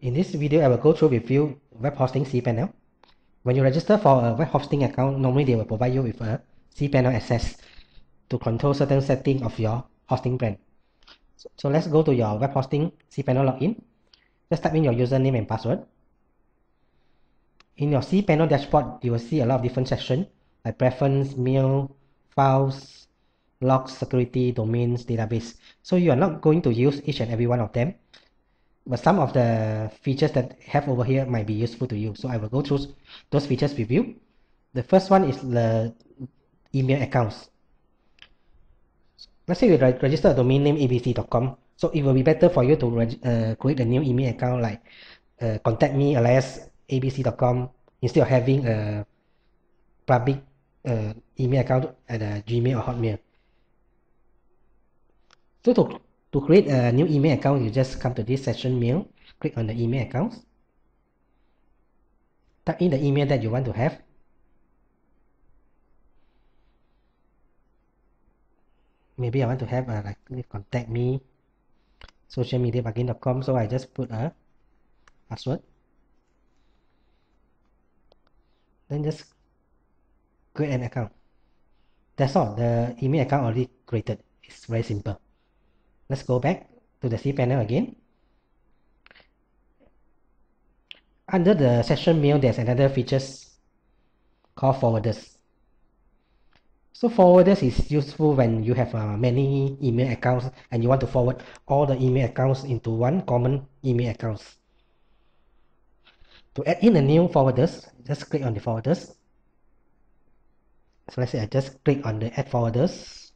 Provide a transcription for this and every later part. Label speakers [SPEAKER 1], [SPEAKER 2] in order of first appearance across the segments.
[SPEAKER 1] In this video, I will go through with you web hosting cPanel. When you register for a web hosting account, normally they will provide you with a cPanel access to control certain settings of your hosting plan. So, so let's go to your web hosting cPanel login. Just type in your username and password. In your cPanel dashboard, you will see a lot of different sections like preference, mail, files, logs, security, domains, database. So you are not going to use each and every one of them but some of the features that have over here might be useful to you. So I will go through those features with you. The first one is the email accounts. Let's say you register a domain name abc.com. So it will be better for you to uh, create a new email account like uh, contact me alias abc.com instead of having a public uh, email account at a Gmail or Hotmail. So to to create a new email account, you just come to this section mail, click on the email accounts, type in the email that you want to have. Maybe I want to have a uh, like contact me socialmediaplugin.com so I just put a password then just create an account that's all the email account already created it's very simple Let's go back to the C panel again. Under the session mail, there's another features called forwarders. So forwarders is useful when you have uh, many email accounts and you want to forward all the email accounts into one common email accounts. To add in a new forwarders, just click on the forwarders. So let's say I just click on the add forwarders.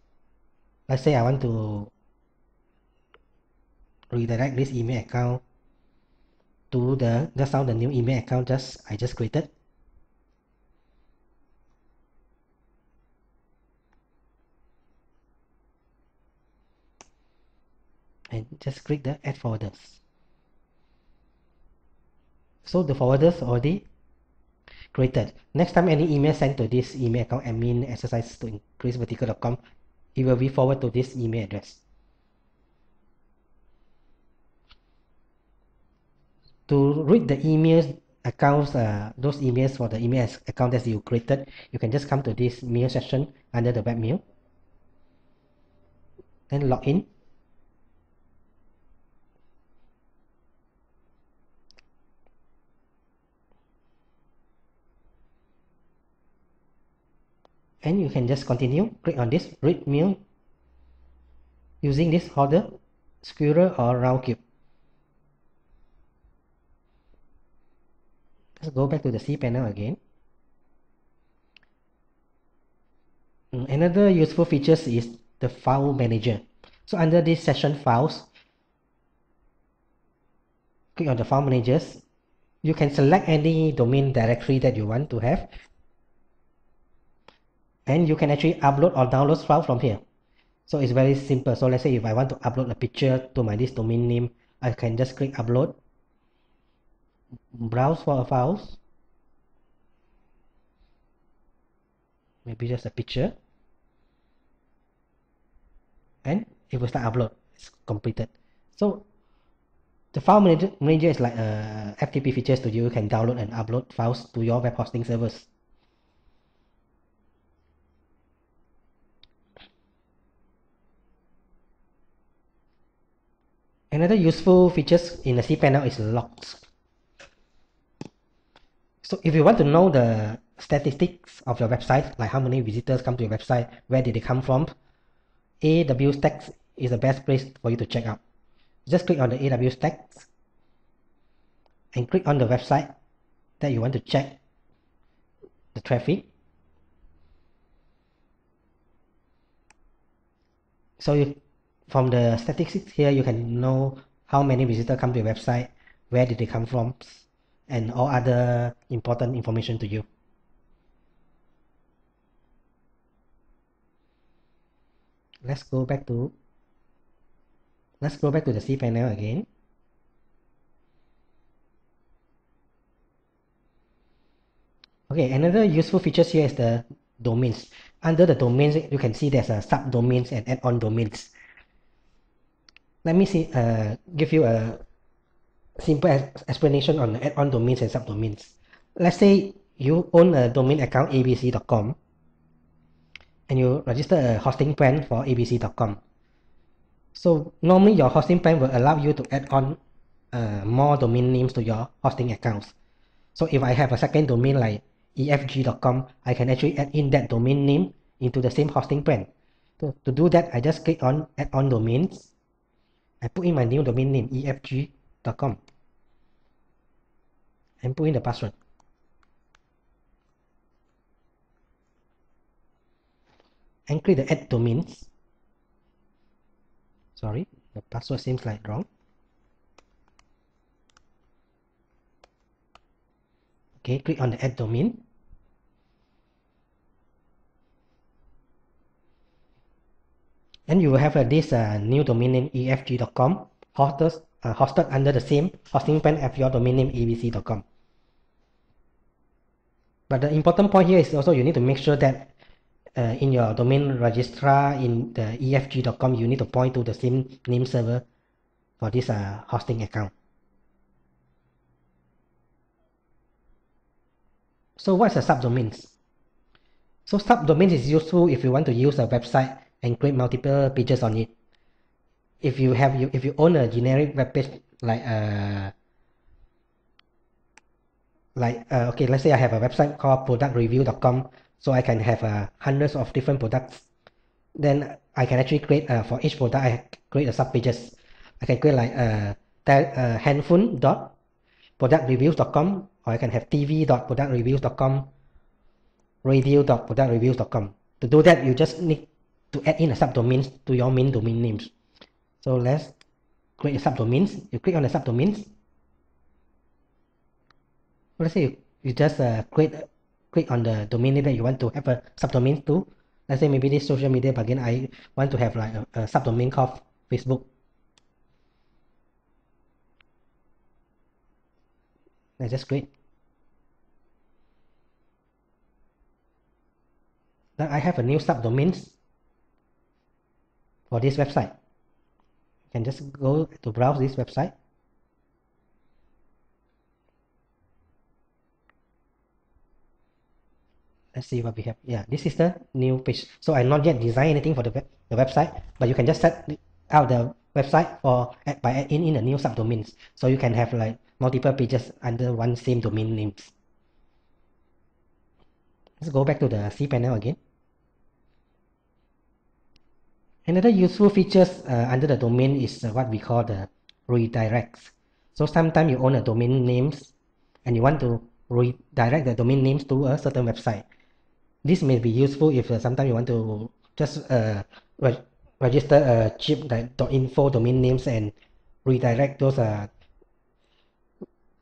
[SPEAKER 1] Let's say I want to redirect this email account to the just now the new email account just I just created and just click the add forwarders so the forwarders already created next time any email sent to this email account admin exercise to increase vertical.com it will be forwarded to this email address to read the emails accounts, uh, those emails for the email account that you created, you can just come to this mail section under the web mail. Then log in. And you can just continue, click on this read mail using this holder, squirrel or round cube. Let's go back to the cPanel again. Mm, another useful features is the file manager. So under this session files, click on the file managers. You can select any domain directory that you want to have. And you can actually upload or download file from here. So it's very simple. So let's say if I want to upload a picture to my this domain name, I can just click upload browse for a files maybe just a picture and it will start upload it's completed so the file manager, is like a uh, FTP feature studio you can download and upload files to your web hosting servers Another useful features in the cPanel is logs. So if you want to know the statistics of your website, like how many visitors come to your website, where did they come from, AW is the best place for you to check out. Just click on the AW and click on the website that you want to check the traffic. So you, from the statistics here, you can know how many visitors come to your website, where did they come from, and all other important information to you. Let's go back to let's go back to the C panel again. Okay, another useful feature here is the domains. Under the domains, you can see there's a subdomains and add-on domains. Let me see, uh, give you a simple explanation on the add-on domains and subdomains. Let's say you own a domain account abc.com and you register a hosting plan for abc.com. So normally your hosting plan will allow you to add on uh, more domain names to your hosting accounts. So if I have a second domain like efg.com, I can actually add in that domain name into the same hosting plan. So to do that, I just click on add on domains. I put in my new domain name efg com and put in the password and click the add domains sorry the password seems like wrong okay click on the add domain and you will have uh, this uh, new domain name efg.com hostess uh, hosted under the same hosting plan as your domain name abc.com. But the important point here is also you need to make sure that uh, in your domain registrar in the efg.com you need to point to the same name server for this uh, hosting account. So what's a subdomains? So subdomains is useful if you want to use a website and create multiple pages on it if you have you if you own a generic web page like uh like uh, okay let's say I have a website called productreview.com so I can have uh, hundreds of different products then I can actually create uh, for each product I create a sub pages I can create like uh, that uh, handphone dot or I can have TV dot radio dot to do that you just need to add in a subdomain to your main domain names so let's create a subdomains. You click on the subdomains. Let's say you, you just uh, create click on the domain name that you want to have a subdomain to. Let's say maybe this social media plugin, I want to have like a, a subdomain called Facebook. Let's just create. Then I have a new subdomains for this website can just go to browse this website let's see what we have yeah this is the new page so I not yet design anything for the, web, the website but you can just set out the website for by adding in the new subdomains so you can have like multiple pages under one same domain names let's go back to the cPanel again Another useful features uh, under the domain is uh, what we call the redirects. So sometimes you own a domain names and you want to redirect the domain names to a certain website. This may be useful if uh, sometimes you want to just uh, re register a cheap .info domain names and redirect those uh,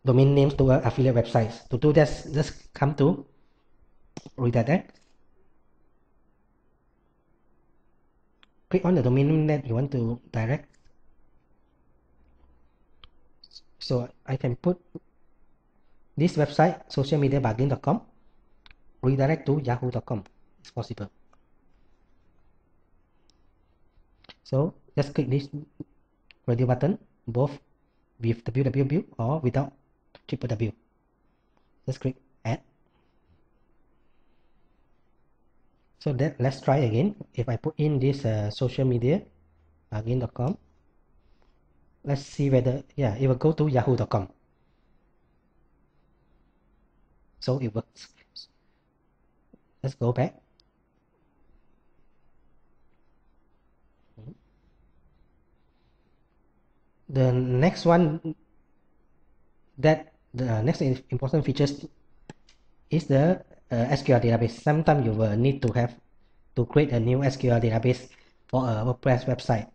[SPEAKER 1] domain names to uh, affiliate websites. To do that, just come to redirect click on the domain that you want to direct so I can put this website socialmediabargain.com redirect to yahoo.com it's possible so just click this radio button both with www or without triple w just click so that let's try again if I put in this uh, social media again.com let's see whether yeah it will go to yahoo.com so it works let's go back the next one that the next important features is the uh, SQL database. Sometimes you will need to have to create a new SQL database for a WordPress website.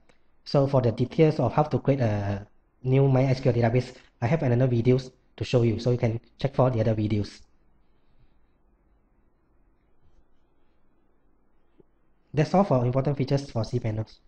[SPEAKER 1] So for the details of how to create a new MySQL database, I have another videos to show you, so you can check for the other videos. That's all for important features for cPanels.